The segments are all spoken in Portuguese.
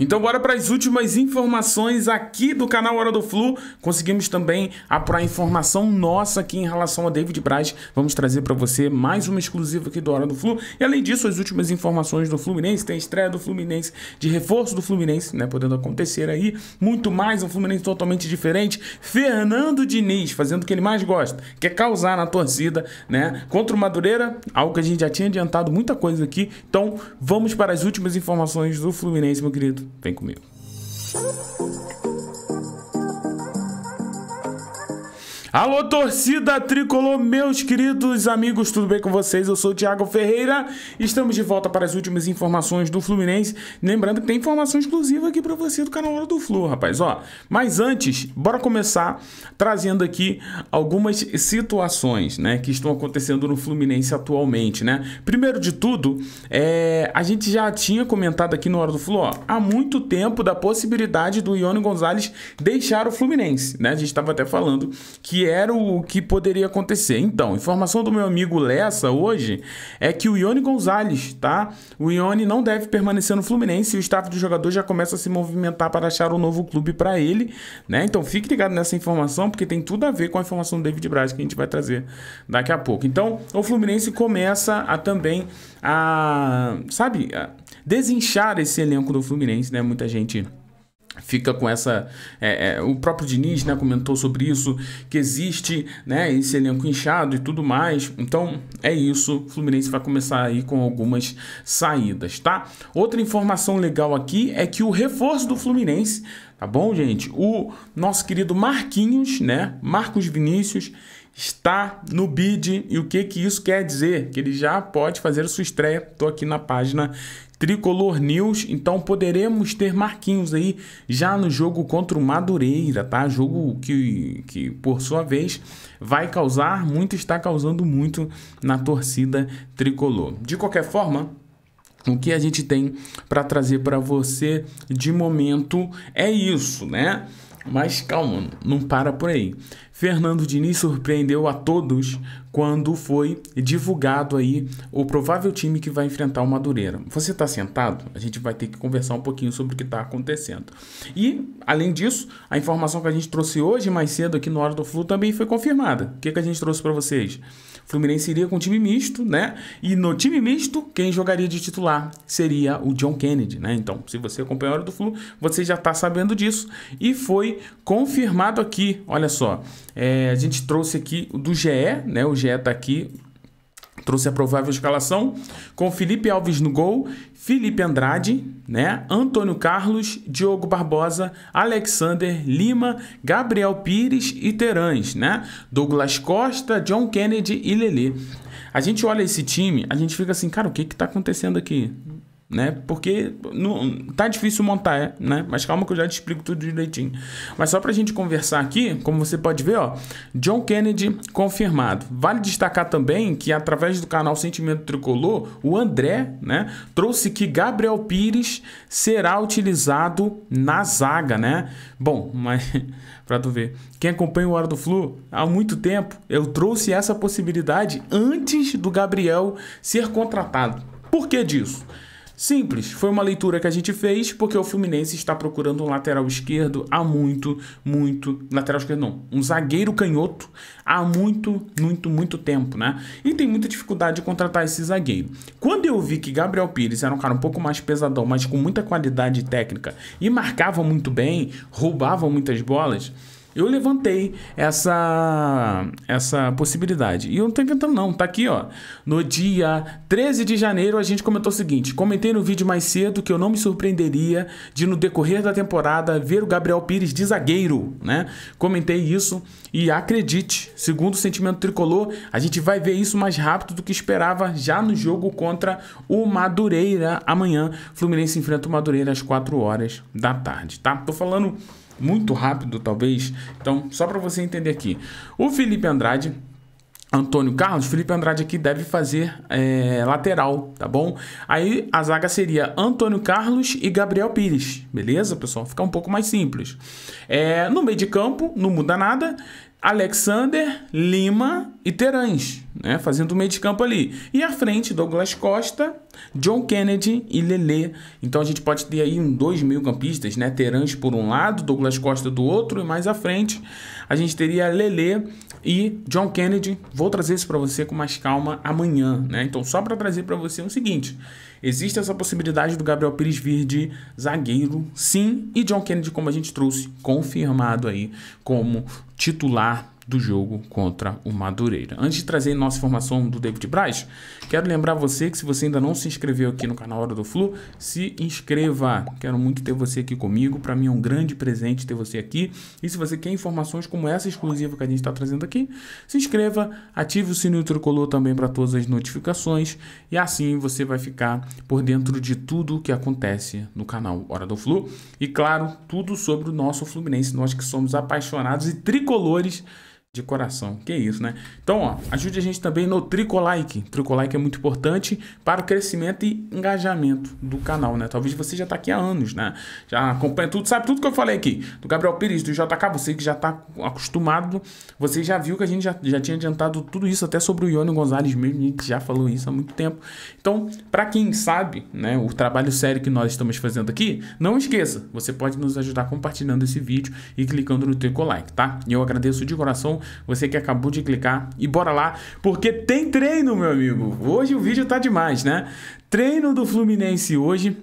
Então bora para as últimas informações aqui do canal Hora do Flu. Conseguimos também apurar informação nossa aqui em relação a David Braz. Vamos trazer para você mais uma exclusiva aqui do Hora do Flu. E além disso, as últimas informações do Fluminense, tem a estreia do Fluminense, de reforço do Fluminense, né, podendo acontecer aí, muito mais, um Fluminense totalmente diferente. Fernando Diniz fazendo o que ele mais gosta, que é causar na torcida, né? Contra o Madureira, algo que a gente já tinha adiantado muita coisa aqui. Então, vamos para as últimas informações do Fluminense, meu querido. Vem comigo. Alô, torcida tricolor, meus queridos amigos, tudo bem com vocês? Eu sou o Thiago Ferreira. Estamos de volta para as últimas informações do Fluminense. Lembrando que tem informação exclusiva aqui para você do canal Hora do Flu, rapaz. Ó, mas antes, bora começar trazendo aqui algumas situações, né, que estão acontecendo no Fluminense atualmente, né? Primeiro de tudo, é, a gente já tinha comentado aqui no Hora do Flu, ó, há muito tempo da possibilidade do Ione Gonzalez deixar o Fluminense, né? A gente estava até falando que era o que poderia acontecer. Então, informação do meu amigo Lessa hoje é que o Ione Gonzalez, tá? O Ione não deve permanecer no Fluminense e o staff do jogador já começa a se movimentar para achar um novo clube para ele, né? Então, fique ligado nessa informação porque tem tudo a ver com a informação do David Braz que a gente vai trazer daqui a pouco. Então, o Fluminense começa a também a, sabe, a desinchar esse elenco do Fluminense, né? Muita gente fica com essa é, é, o próprio Diniz né comentou sobre isso que existe né esse elenco inchado e tudo mais então é isso o Fluminense vai começar aí com algumas saídas tá outra informação legal aqui é que o reforço do Fluminense tá bom gente o nosso querido Marquinhos né Marcos Vinícius está no bid e o que que isso quer dizer que ele já pode fazer a sua estreia tô aqui na página Tricolor News, então poderemos ter Marquinhos aí já no jogo contra o Madureira, tá? Jogo que, que por sua vez, vai causar muito, está causando muito na torcida tricolor. De qualquer forma, o que a gente tem para trazer para você de momento é isso, né? Mas calma, não para por aí. Fernando Diniz surpreendeu a todos quando foi divulgado aí o provável time que vai enfrentar o Madureira. Você está sentado? A gente vai ter que conversar um pouquinho sobre o que está acontecendo. E, além disso, a informação que a gente trouxe hoje mais cedo aqui no Hora do Flu também foi confirmada. O que, que a gente trouxe para vocês? O Fluminense iria com time misto, né? E no time misto, quem jogaria de titular seria o John Kennedy, né? Então, se você acompanha a Hora do Flu, você já está sabendo disso. E foi confirmado aqui, olha só. É, a gente trouxe aqui do GE, né? O GE tá aqui trouxe a provável escalação com Felipe Alves no gol, Felipe Andrade, né? Antônio Carlos, Diogo Barbosa, Alexander Lima, Gabriel Pires e Terãs, né? Douglas Costa, John Kennedy e Lelê. A gente olha esse time, a gente fica assim, cara, o que que tá acontecendo aqui? né? Porque não, tá difícil montar, é, né? Mas calma que eu já te explico tudo direitinho. Mas só para a gente conversar aqui, como você pode ver, ó, John Kennedy confirmado. Vale destacar também que através do canal Sentimento Tricolor, o André, né, trouxe que Gabriel Pires será utilizado na zaga, né? Bom, mas para tu ver, quem acompanha o Hora do Flu há muito tempo, eu trouxe essa possibilidade antes do Gabriel ser contratado. Por que disso? Simples, foi uma leitura que a gente fez porque o Fluminense está procurando um lateral esquerdo há muito, muito. Lateral esquerdo não, um zagueiro canhoto há muito, muito, muito tempo, né? E tem muita dificuldade de contratar esse zagueiro. Quando eu vi que Gabriel Pires era um cara um pouco mais pesadão, mas com muita qualidade técnica e marcava muito bem, roubava muitas bolas eu levantei essa, essa possibilidade. E eu não tô inventando, não. Tá aqui, ó. No dia 13 de janeiro, a gente comentou o seguinte: comentei no vídeo mais cedo que eu não me surpreenderia de, no decorrer da temporada, ver o Gabriel Pires de zagueiro, né? Comentei isso e acredite, segundo o sentimento tricolor, a gente vai ver isso mais rápido do que esperava já no jogo contra o Madureira amanhã. Fluminense enfrenta o Madureira às 4 horas da tarde, tá? Tô falando muito rápido, talvez. Então, só para você entender aqui. O Felipe Andrade Antônio Carlos, Felipe Andrade aqui deve fazer é, lateral, tá bom? Aí a zaga seria Antônio Carlos e Gabriel Pires, beleza, pessoal? Fica um pouco mais simples. É, no meio de campo, não muda nada. Alexander, Lima e Terãs, né? Fazendo o meio de campo ali. E à frente, Douglas Costa, John Kennedy e Lele. Então a gente pode ter aí um dois mil campistas, né? Terãs por um lado, Douglas Costa do outro. E mais à frente, a gente teria Lele e John Kennedy, vou trazer isso para você com mais calma amanhã, né? Então, só para trazer para você o seguinte: existe essa possibilidade do Gabriel Pires vir de zagueiro, sim, e John Kennedy, como a gente trouxe, confirmado aí como titular do jogo contra o Madureira. Antes de trazer nossa informação do David Braz, quero lembrar você que se você ainda não se inscreveu aqui no canal Hora do Flu, se inscreva. Quero muito ter você aqui comigo, para mim é um grande presente ter você aqui. E se você quer informações como essa exclusiva que a gente está trazendo aqui, se inscreva, ative o sininho tricolor também para todas as notificações e assim você vai ficar por dentro de tudo o que acontece no canal Hora do Flu e claro, tudo sobre o nosso Fluminense, nós que somos apaixonados e tricolores de coração. Que isso, né? Então, ó, ajude a gente também no Tricolike. Tricolike é muito importante para o crescimento e engajamento do canal, né? Talvez você já tá aqui há anos, né? Já acompanha tudo, sabe tudo que eu falei aqui. Do Gabriel Pires, do JK, você que já tá acostumado, você já viu que a gente já, já tinha adiantado tudo isso, até sobre o Ione Gonzalez mesmo, a gente já falou isso há muito tempo. Então, para quem sabe, né, o trabalho sério que nós estamos fazendo aqui, não esqueça, você pode nos ajudar compartilhando esse vídeo e clicando no Tricolike, tá? E eu agradeço de coração você que acabou de clicar e bora lá, porque tem treino, meu amigo. Hoje o vídeo tá demais, né? Treino do Fluminense hoje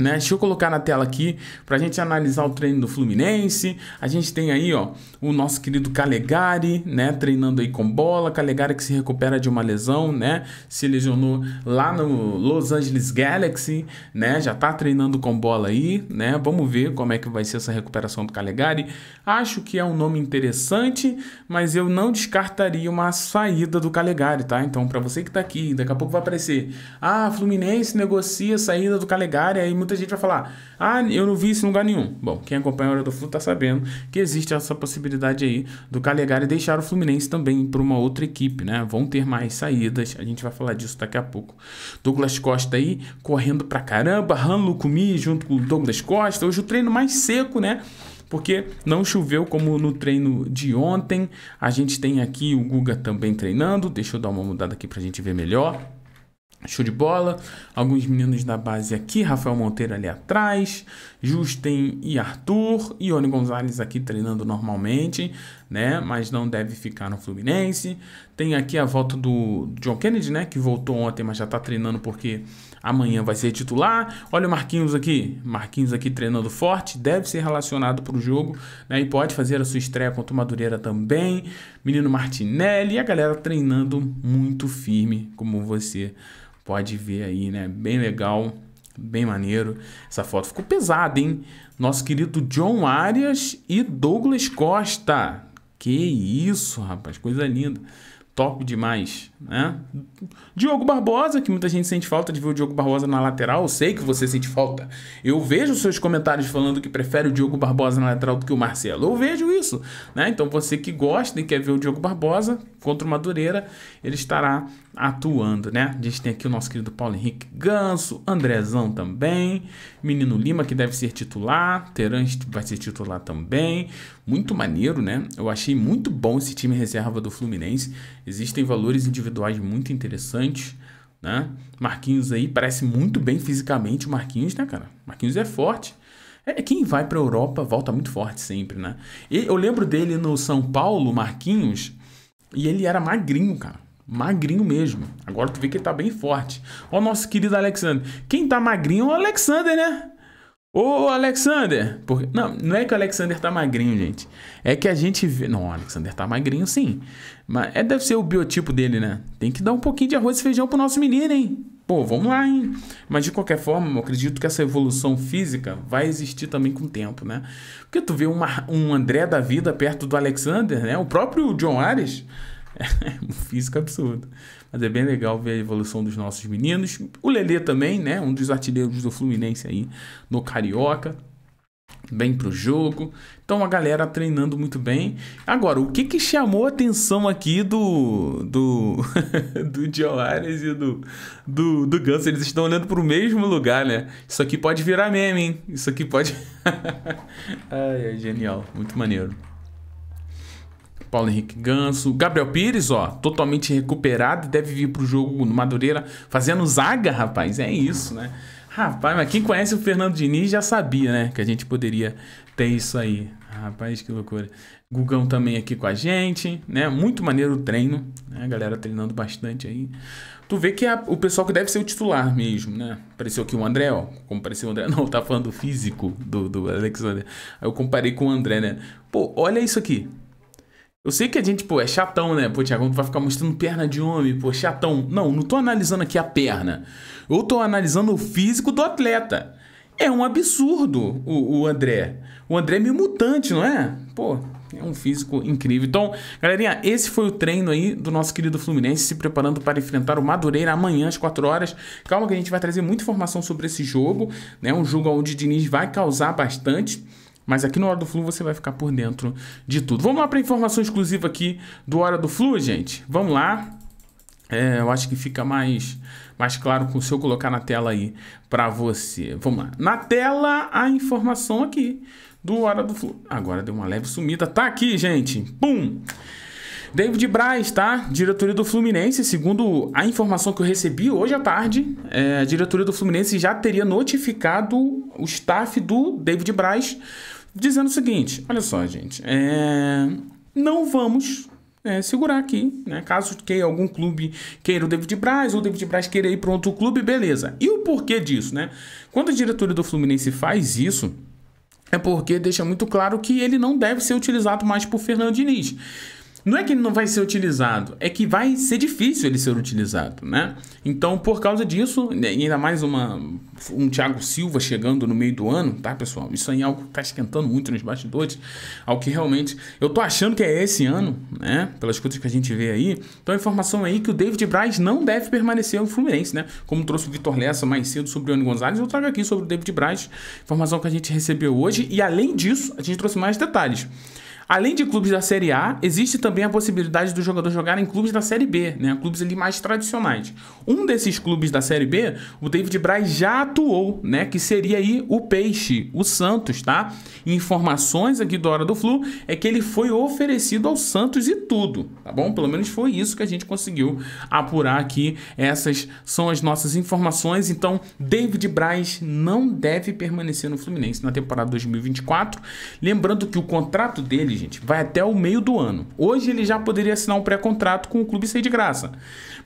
né? Deixa eu colocar na tela aqui para a gente analisar o treino do Fluminense. A gente tem aí ó, o nosso querido Calegari, né? Treinando aí com bola. Calegari que se recupera de uma lesão, né? Se lesionou lá no Los Angeles Galaxy, né? Já está treinando com bola aí, né? Vamos ver como é que vai ser essa recuperação do Calegari. Acho que é um nome interessante, mas eu não descartaria uma saída do Calegari, tá? Então, para você que está aqui, daqui a pouco vai aparecer: ah, Fluminense negocia a saída do Calegari aí muita gente vai falar: ah, eu não vi isso em lugar nenhum. Bom, quem acompanha a Hora do Flu tá sabendo que existe essa possibilidade aí do Calegari deixar o Fluminense também para uma outra equipe, né? Vão ter mais saídas, a gente vai falar disso daqui a pouco. Douglas Costa aí correndo pra caramba, Ranlu Kumi junto com o Douglas Costa. Hoje o treino mais seco, né? porque não choveu como no treino de ontem. A gente tem aqui o Guga também treinando. Deixa eu dar uma mudada aqui para a gente ver melhor. Show de bola. Alguns meninos da base aqui, Rafael Monteiro ali atrás, Justin e Arthur, Ione Gonzalez aqui treinando normalmente, né? Mas não deve ficar no Fluminense. Tem aqui a volta do John Kennedy, né? Que voltou ontem, mas já tá treinando porque amanhã vai ser titular. Olha o Marquinhos aqui, Marquinhos aqui treinando forte, deve ser relacionado para o jogo, né? E pode fazer a sua estreia contra o Madureira também. Menino Martinelli e a galera treinando muito firme, como você Pode ver aí, né? Bem legal, bem maneiro. Essa foto ficou pesada, hein? Nosso querido John Arias e Douglas Costa. Que isso, rapaz, coisa linda. Top demais. Né? Diogo Barbosa, que muita gente sente falta de ver o Diogo Barbosa na lateral, eu sei que você sente falta. Eu vejo seus comentários falando que prefere o Diogo Barbosa na lateral do que o Marcelo. Eu vejo isso, né? Então você que gosta e quer ver o Diogo Barbosa contra o Madureira, ele estará atuando, né? A gente tem aqui o nosso querido Paulo Henrique Ganso, Andrezão também, Menino Lima que deve ser titular, Terence vai ser titular também. Muito maneiro, né? Eu achei muito bom esse time reserva do Fluminense. Existem valores individuais individuais muito interessantes, né? Marquinhos aí parece muito bem fisicamente o Marquinhos, né, cara? Marquinhos é forte. É, quem vai para a Europa volta muito forte sempre, né? E eu lembro dele no São Paulo, Marquinhos, e ele era magrinho, cara. Magrinho mesmo. Agora tu vê que ele tá bem forte. Ó, nosso querido Alexander. Quem tá magrinho é o Alexander, né? Ô, Alexander! não, não é que o Alexander tá magrinho, gente. É que a gente vê. Não, o Alexander tá magrinho sim. Mas é, deve ser o biotipo dele, né? Tem que dar um pouquinho de arroz e feijão pro nosso menino, hein? Pô, vamos lá, hein? Mas de qualquer forma, eu acredito que essa evolução física vai existir também com o tempo, né? Porque tu vê uma, um André da vida perto do Alexander, né? O próprio John Ares. É um físico absurdo. Mas é bem legal ver a evolução dos nossos meninos. O Lelê também, né? Um dos artilheiros do Fluminense aí no Carioca bem pro jogo. Então a galera treinando muito bem. Agora, o que que chamou a atenção aqui do do do Joares e do do, do Ganso? Eles estão olhando pro mesmo lugar, né? Isso aqui pode virar meme, hein? Isso aqui pode Ai, é genial, muito maneiro. Paulo Henrique Ganso. Gabriel Pires, ó, totalmente recuperado, deve vir pro jogo no Madureira fazendo zaga, rapaz. É isso, né? Rapaz, mas quem conhece o Fernando Diniz já sabia, né? Que a gente poderia ter isso aí. Rapaz, que loucura. Gugão também aqui com a gente, né? Muito maneiro o treino, né? A galera treinando bastante aí. Tu vê que é o pessoal que deve ser o titular mesmo, né? Apareceu aqui o André, ó. Como apareceu o André. Não, tá falando do físico do, do Alexander. Aí eu comparei com o André, né? Pô, olha isso aqui. Eu sei que a gente, pô, é chatão, né? Pô, Tiagão, tu vai ficar mostrando perna de homem, pô, chatão. Não, não tô analisando aqui a perna. Eu tô analisando o físico do atleta. É um absurdo o, o André. O André é meio mutante, não é? Pô, é um físico incrível. Então, galerinha, esse foi o treino aí do nosso querido Fluminense se preparando para enfrentar o Madureira amanhã às 4 horas. Calma que a gente vai trazer muita informação sobre esse jogo, né? Um jogo onde o Diniz vai causar bastante. Mas aqui no Hora do Flu você vai ficar por dentro de tudo. Vamos lá para a informação exclusiva aqui do Hora do Flu, gente? Vamos lá. É, eu acho que fica mais, mais claro se eu colocar na tela aí para você. Vamos lá. Na tela, a informação aqui do Hora do Flu. Agora deu uma leve sumida. Tá aqui, gente. Pum! David Braz, tá? Diretoria do Fluminense, segundo a informação que eu recebi hoje à tarde, é, a diretoria do Fluminense já teria notificado o staff do David Braz, dizendo o seguinte: olha só, gente, é, não vamos é, segurar aqui, né? Caso que algum clube queira o David Braz ou o David Braz queira ir para outro clube, beleza. E o porquê disso, né? Quando a diretoria do Fluminense faz isso, é porque deixa muito claro que ele não deve ser utilizado mais por Fernando Diniz. Não é que ele não vai ser utilizado, é que vai ser difícil ele ser utilizado, né? Então, por causa disso, né, ainda mais uma, um Thiago Silva chegando no meio do ano, tá, pessoal? Isso aí é algo que tá esquentando muito nos bastidores, algo que realmente eu tô achando que é esse ano, né? Pelas coisas que a gente vê aí. Então, a informação aí é que o David Braz não deve permanecer no Fluminense, né? Como trouxe o Vitor Lessa mais cedo sobre o Oni Gonzalez, eu trago aqui sobre o David Braz, informação que a gente recebeu hoje. E além disso, a gente trouxe mais detalhes. Além de clubes da Série A, existe também a possibilidade do jogador jogar em clubes da Série B, né? clubes ali mais tradicionais. Um desses clubes da Série B, o David Braz já atuou, né? que seria aí o Peixe, o Santos, tá? Informações aqui do Hora do Flu é que ele foi oferecido ao Santos e tudo, tá bom? Pelo menos foi isso que a gente conseguiu apurar aqui. Essas são as nossas informações. Então, David Braz não deve permanecer no Fluminense na temporada 2024. Lembrando que o contrato dele, gente. Vai até o meio do ano. Hoje ele já poderia assinar um pré-contrato com o clube e sair de graça.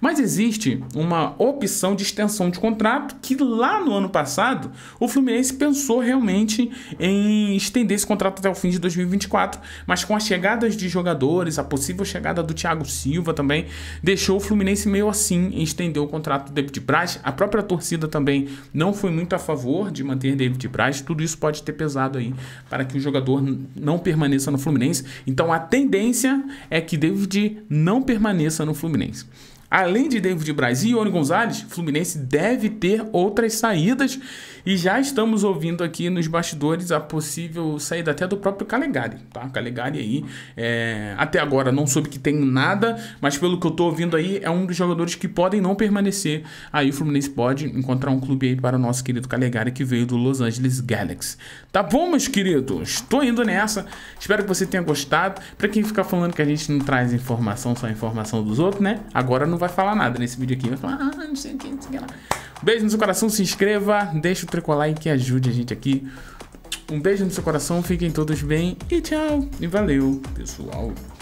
Mas existe uma opção de extensão de contrato que lá no ano passado o Fluminense pensou realmente em estender esse contrato até o fim de 2024, mas com as chegadas de jogadores, a possível chegada do Thiago Silva também, deixou o Fluminense meio assim em estender o contrato do David Braz. A própria torcida também não foi muito a favor de manter David Braz. Tudo isso pode ter pesado aí para que o jogador não permaneça no Fluminense. Fluminense. Então a tendência é que David não permaneça no Fluminense. Além de David Braz e Oni Gonzalez, Fluminense deve ter outras saídas e já estamos ouvindo aqui nos bastidores a possível saída até do próprio Calegari, tá? Calegari aí, é... até agora não soube que tem nada, mas pelo que eu tô ouvindo aí, é um dos jogadores que podem não permanecer. Aí o Fluminense pode encontrar um clube aí para o nosso querido Calegari que veio do Los Angeles Galaxy. Tá bom, meus queridos? estou indo nessa. Espero que você tenha gostado. Para quem ficar falando que a gente não traz informação, só informação dos outros, né? Agora não vai falar nada nesse vídeo aqui. Vai falar, ah, não sei o que, não sei o que lá. Beijo no seu coração, se inscreva, deixa o tricolai que ajude a gente aqui. Um beijo no seu coração, fiquem todos bem e tchau. E valeu, pessoal.